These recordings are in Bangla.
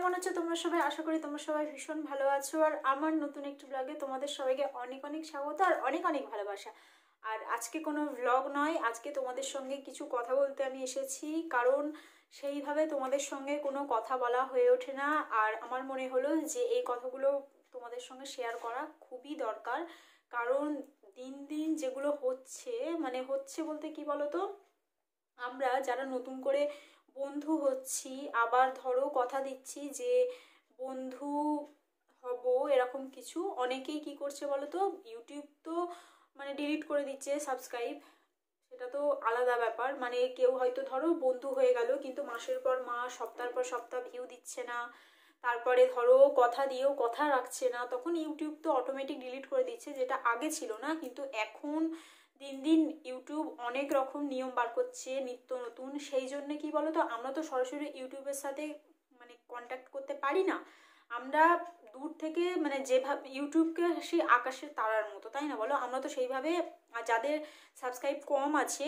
কেমন আছো তোমরা সবাই আশা করি তোমরা সবাই ভীষণ ভালো আছো আর আমার নতুন একটি ব্লগে তোমাদের সবাইকে অনেক অনেক স্বাগত আর অনেক অনেক ভালোবাসা আর আজকে কোনো ব্লগ নয় আজকে তোমাদের সঙ্গে কিছু কথা বলতে আমি এসেছি কারণ সেইভাবে তোমাদের সঙ্গে কোনো কথা বলা হয়ে ওঠে না আর আমার মনে হলো যে এই কথাগুলো তোমাদের সঙ্গে শেয়ার করা খুবই দরকার কারণ দিন দিন যেগুলো হচ্ছে মানে হচ্ছে বলতে কি বলতো আমরা যারা নতুন করে বন্ধু হচ্ছি আবার ধরো কথা দিচ্ছি যে বন্ধু হব এরকম কিছু অনেকেই কি করছে বলো তো ইউটিউব তো মানে ডিলিট করে দিচ্ছে সাবস্ক্রাইব সেটা তো আলাদা ব্যাপার মানে কেউ হয়তো ধরো বন্ধু হয়ে গেল কিন্তু মাসের পর মাস সপ্তাহ পর সপ্তাহ ভিউ দিচ্ছে না তারপরে ধরো কথা দিয়েও কথা রাখছে না তখন ইউটিউব তো অটোমেটিক ডিলিট করে দিচ্ছে যেটা আগে ছিল না কিন্তু এখন দিন দিন ইউটিউব অনেক রকম নিয়ম বার করছে নিত্য নতুন সেই জন্যে কি বলো তো আমরা তো সরাসরি ইউটিউবের সাথে মানে কন্ট্যাক্ট করতে পারি না আমরা দূর থেকে মানে যেভাবে ইউটিউবকে সেই আকাশের তারার মতো তাই না বলো আমরা তো সেইভাবে যাদের সাবস্ক্রাইব কম আছে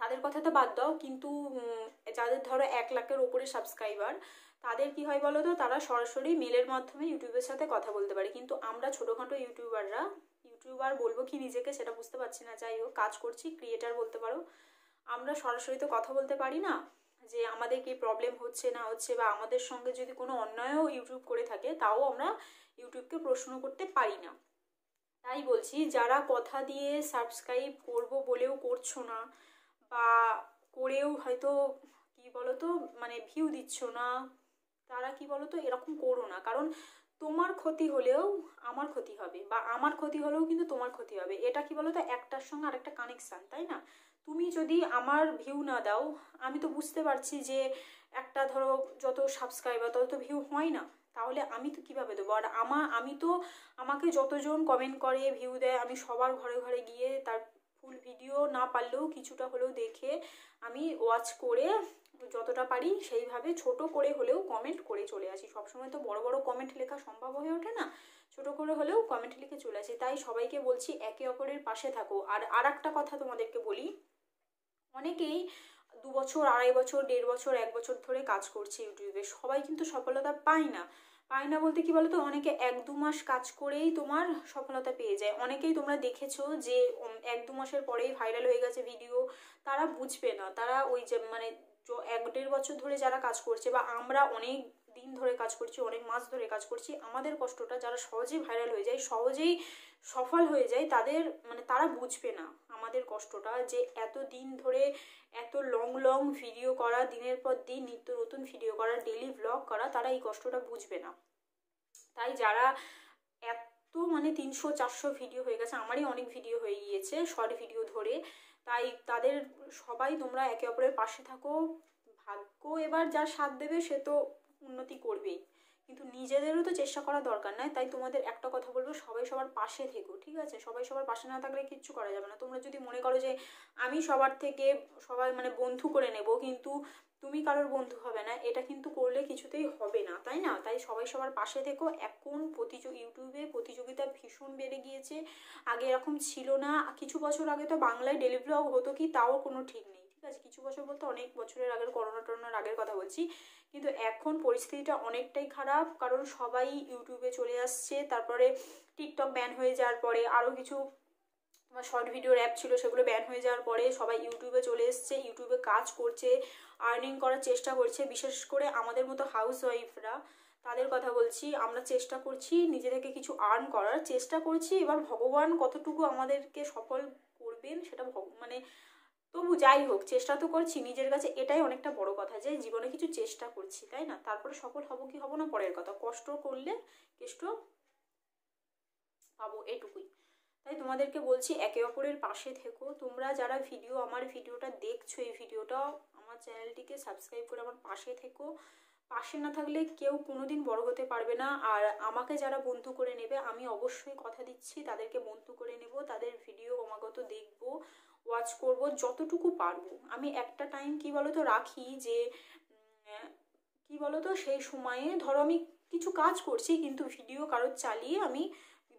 তাদের কথা তো বাদ দাও কিন্তু যাদের ধরো এক লাখের ওপরে সাবস্ক্রাইবার তাদের কি হয় বলো তো তারা সরাসরি মেলের মাধ্যমে ইউটিউবের সাথে কথা বলতে পারে কিন্তু আমরা ছোটোখাটো ইউটিউবাররা ইউটিউবার বলবো কি নিজেকে সেটা বুঝতে পারছি না যাই হোক কাজ করছি ক্রিয়েটার বলতে পারো আমরা সরাসরি তো কথা বলতে পারি না যে আমাদের কি প্রবলেম হচ্ছে না হচ্ছে বা আমাদের সঙ্গে যদি কোনো অন্যায়ও ইউটিউব করে থাকে তাও আমরা ইউটিউবকে প্রশ্ন করতে পারি না তাই বলছি যারা কথা দিয়ে সাবস্ক্রাইব করব বলেও করছো না বা করেও হয়তো কি বলতো মানে ভিউ দিচ্ছ না তারা কি বলতো এরকম করো না কারণ তোমার ক্ষতি হলেও আমার ক্ষতি হবে বা আমার ক্ষতি হলেও কিন্তু তোমার ক্ষতি হবে এটা কি বলো তো একটার সঙ্গে আর একটা কানেকশান তাই না তুমি যদি আমার ভিউ না দাও আমি তো বুঝতে পারছি যে একটা ধরো যত সাবস্ক্রাইবার তত তো ভিউ হয় না তাহলে আমি তো কিভাবে দেবো আর আমার আমি তো আমাকে যতজন কমেন্ট করে ভিউ দেয় আমি সবার ঘরে ঘরে গিয়ে তার ফুল ভিডিও না পারলেও কিছুটা হলেও দেখে আমি ওয়াচ করে যতটা পারি সেইভাবে ছোট করে হলেও কমেন্ট করে চলে আসি সবসময় তো বড় বড় কমেন্ট লেখা সম্ভব হয়ে ওঠে না ছোট করে হলেও কমেন্ট লিখে চলে আসি তাই সবাইকে বলছি একে অপরের পাশে থাকো আর আর একটা কথা তোমাদেরকে বলি অনেকেই দু বছর আড়াই বছর দেড় বছর এক বছর ধরে কাজ করছে ইউটিউবে সবাই কিন্তু সফলতা পায় না পায় না বলতে কি বলতো অনেকে এক দু মাস কাজ করেই তোমার সফলতা পেয়ে যায় অনেকেই তোমরা দেখেছো যে এক দু মাসের পরেই ভাইরাল হয়ে গেছে ভিডিও তারা বুঝবে না তারা ওই যে মানে এক দেড় বছর ধরে যারা কাজ করছে বা আমরা অনেক দিন ধরে কাজ করছি অনেক মাস ধরে কাজ করছি আমাদের কষ্টটা যারা সহজেই ভাইরাল হয়ে যায় সহজেই সফল হয়ে যায় তাদের মানে তারা বুঝবে না আমাদের কষ্টটা যে এত দিন ধরে এত লং লং ভিডিও করা দিনের পর দিন নিত্য নতুন ভিডিও করা ডেলি ব্লগ করা তারা এই কষ্টটা বুঝবে না তাই যারা এত মানে তিনশো চারশো ভিডিও হয়ে গেছে আমারই অনেক ভিডিও হয়ে গিয়েছে শর্ট ভিডিও ধরে তাই তাদের সবাই তোমরা একে অপরের পাশে থাকো ভাগ্য এবার যা সাথ দেবে সে তো উন্নতি করবেই কিন্তু নিজেদেরও তো চেষ্টা করা দরকার নয় তাই তোমাদের একটা কথা বলবো সবাই সবার পাশে থেকো ঠিক আছে সবাই সবার পাশে না থাকলে কিচ্ছু করা যাবে না তোমরা যদি মনে করো যে আমি সবার থেকে সবাই মানে বন্ধু করে নেব কিন্তু তুমি কারোর বন্ধু হবে না এটা কিন্তু করলে কিছুতেই হবে না তাই না তাই সবাই সবার পাশে থেকো এখন প্রতিযোগ ইউটিউবে প্রতিযোগিতা ভীষণ বেড়ে গিয়েছে আগে এরকম ছিল না কিছু বছর আগে তো বাংলায় ডেলিভ্লগ হতো কি তাও কোনো ঠিক নেই ঠিক আছে কিছু বছর বলতে অনেক বছরের আগের করোনা টরোনার আগের কথা বলছি কিন্তু এখন পরিস্থিতিটা অনেকটাই খারাপ কারণ সবাই ইউটিউবে চলে আসছে তারপরে টিকটক ব্যান হয়ে যাওয়ার পরে আরও কিছু তোমার শর্ট ভিডিও অ্যাপ ছিল সেগুলো ব্যান হয়ে যাওয়ার পরে সবাই ইউটিউবে চলে এসছে ইউটিউবে কাজ করছে আর্নিং করার চেষ্টা করছে বিশেষ করে আমাদের মতো হাউস ওয়াইফরা তাদের কথা বলছি আমরা চেষ্টা করছি নিজে থেকে কিছু আর্ন করার চেষ্টা করছি এবার ভগবান কতটুকু আমাদেরকে সফল করবেন সেটা মানে তবু যাই হোক চেষ্টা তো করছি নিজের কাছে এটাই অনেকটা বড় কথা যে জীবনে কিছু চেষ্টা করছি তাই না তারপরে সফল হব কি হব না পরের কথা কষ্ট করলে কেষ্ট পাবো এটুকুই তাই তোমাদেরকে বলছি একে অপরের পাশে থেকো তোমরা যারা ভিডিও আমার ভিডিওটা দেখছো এই ভিডিওটা আমার চ্যানেলটিকে সাবস্ক্রাইব করে আমার পাশে থেকো পাশে না থাকলে কেউ কোনোদিন বড় হতে পারবে না আর আমাকে যারা বন্ধু করে নেবে আমি অবশ্যই কথা দিচ্ছি তাদেরকে বন্ধু করে নেব তাদের ভিডিও ক্রমাগত দেখবো ওয়াচ করব যতটুকু পারবো আমি একটা টাইম কি বলতো রাখি যে কি বলতো সেই সময়ে ধরো আমি কিছু কাজ করছি কিন্তু ভিডিও কারোর চালিয়ে আমি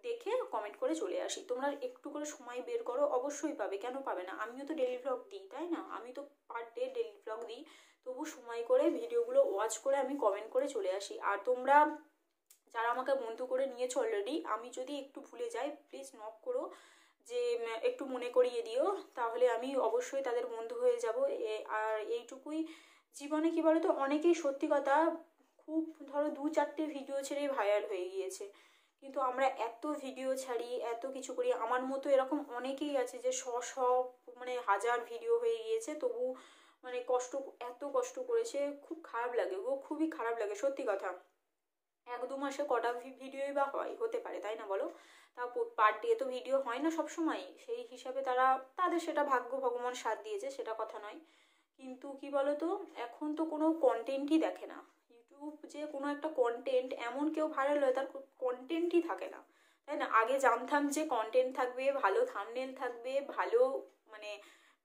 দেখে কমেন্ট করে চলে আসি তোমরা একটু করে সময় বের করো অবশ্যই পাবে কেন পাবে না আমিও তো ডেলি ব্লগ দিই তাই না আমি তো পার ডে ডেলি ব্লগ দিই তবু সময় করে ভিডিওগুলো ওয়াচ করে আমি কমেন্ট করে চলে আসি আর তোমরা যারা আমাকে বন্ধু করে নিয়েছো অলরেডি আমি যদি একটু ভুলে যাই প্লিজ নক করো যে একটু মনে করিয়ে দিও তাহলে আমি অবশ্যই তাদের বন্ধু হয়ে যাব আর এইটুকুই জীবনে কি বলতো অনেকেই সত্যি কথা খুব ধরো দু চারটে ভিডিও ছেড়ে ভাইরাল হয়ে গিয়েছে কিন্তু আমরা এত ভিডিও ছাড়ি এত কিছু করি আমার মতো এরকম অনেকেই আছে যে শ শ মানে হাজার ভিডিও হয়ে গিয়েছে তবু মানে কষ্ট এত কষ্ট করেছে খুব খারাপ লাগে গো খুবই খারাপ লাগে সত্যি কথা এক দু মাসে কটা ভিডিওই বা হয় হতে পারে তাই না বলো তা পার ডে তো ভিডিও হয় না সব সময় সেই হিসাবে তারা তাদের সেটা ভাগ্য ভগবান সাথ দিয়েছে সেটা কথা নয় কিন্তু কি বলো তো এখন তো কোনো কন্টেন্টই দেখে না ইউটিউব যে কোনো একটা কন্টেন্ট এমন কেউ ভাইরাল হয় তার কন্টেন্টই থাকে না তাই না আগে জানতাম যে কন্টেন্ট থাকবে ভালো থামনেল থাকবে ভালো মানে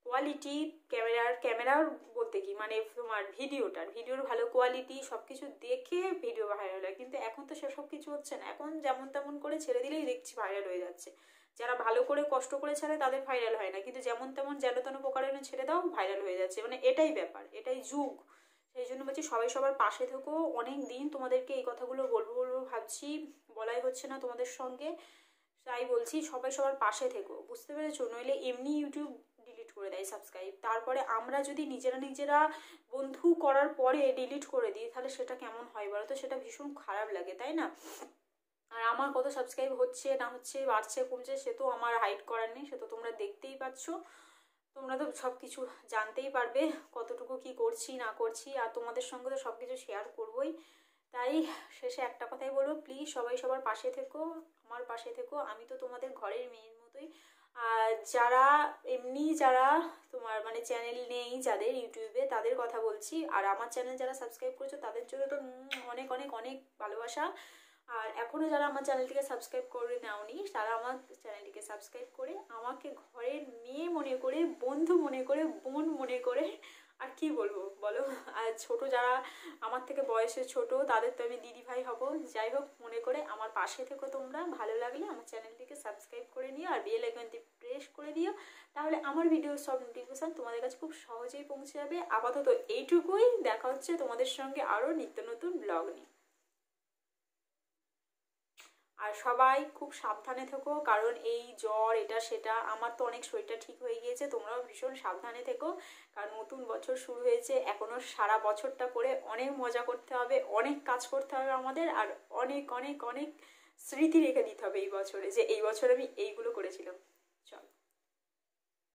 কোয়ালিটি ক্যামেরার ক্যামেরার বলতে কি মানে তোমার ভিডিওটার ভিডিওর ভালো কোয়ালিটি সব কিছু দেখে ভিডিও ভাইরাল হয় কিন্তু এখন তো সেসব কিছু হচ্ছে না এখন যেমন তেমন করে ছেড়ে দিলেই দেখছি ভাইরাল হয়ে যাচ্ছে যারা ভালো করে কষ্ট করে ছাড়ে তাদের ভাইরাল হয় না কিন্তু যেমন তেমন যেন তেন প্রকারণে ছেড়ে দাও ভাইরাল হয়ে যাচ্ছে মানে এটাই ব্যাপার এটাই যুগ সেই জন্য বলছি সবাই সবার পাশে থেকো অনেক দিন তোমাদেরকে এই কথাগুলো বলবো বলবো ভাবছি বলাই হচ্ছে না তোমাদের সঙ্গে তাই বলছি সবাই সবার পাশে থেকো বুঝতে পেরেছো নইলে এমনি ইউটিউব করে দেয় সাবস্ক্রাইব তারপরে আমরা যদি নিজেরা নিজেরা বন্ধু করার পরে ডিলিট করে দিই তাহলে সেটা কেমন হয় বলো তো সেটা ভীষণ খারাপ লাগে তাই না আর আমার কত সাবস্ক্রাইব হচ্ছে না হচ্ছে বাড়ছে কমছে সে তো আমার হাইট করার নেই সে তো তোমরা দেখতেই পাচ্ছ তোমরা তো সব কিছু জানতেই পারবে কতটুকু কি করছি না করছি আর তোমাদের সঙ্গে তো সব কিছু শেয়ার করবোই তাই শেষে একটা কথাই বলবো প্লিজ সবাই সবার পাশে থেকো আমার পাশে থেকো আমি তো তোমাদের ঘরের মেয়ের মতোই আর যারা এমনি যারা তোমার মানে চ্যানেল নেই যাদের ইউটিউবে তাদের কথা বলছি আর আমার চ্যানেল যারা সাবস্ক্রাইব করেছো তাদের জন্য তো অনেক অনেক অনেক ভালোবাসা আর এখনও যারা আমার চ্যানেলটিকে সাবস্ক্রাইব করে নেওনি তারা আমার চ্যানেলটিকে সাবস্ক্রাইব করে আমাকে ঘরের মেয়ে মনে করে বন্ধু মনে করে বোন মনে করে আর কি বলবো বলো আর ছোট যারা আমার থেকে বয়সে ছোট তাদের তো আমি দিদি ভাই হব যাই হোক মনে করে আমার পাশে থেকে তোমরা ভালো লাগলে আমার চ্যানেলটিকে সাবস্ক্রাইব করে নিও আর বেল আইকনটি প্রেস করে দিও তাহলে আমার ভিডিও সব নোটিফিকেশান তোমাদের কাছে খুব সহজেই পৌঁছে যাবে আপাতত এইটুকুই দেখা হচ্ছে তোমাদের সঙ্গে আরও নিত্য নতুন ব্লগ নিয়ে আর সবাই খুব সাবধানে থেকো কারণ এই জ্বর এটা সেটা আমার তো অনেক শরীরটা ঠিক হয়ে গিয়েছে তোমরাও ভীষণ সাবধানে থেকো কারণ নতুন বছর শুরু হয়েছে এখনও সারা বছরটা করে অনেক মজা করতে হবে অনেক কাজ করতে হবে আমাদের আর অনেক অনেক অনেক স্মৃতি রেখে দিতে হবে এই বছরে যে এই বছর আমি এইগুলো করেছিলাম চল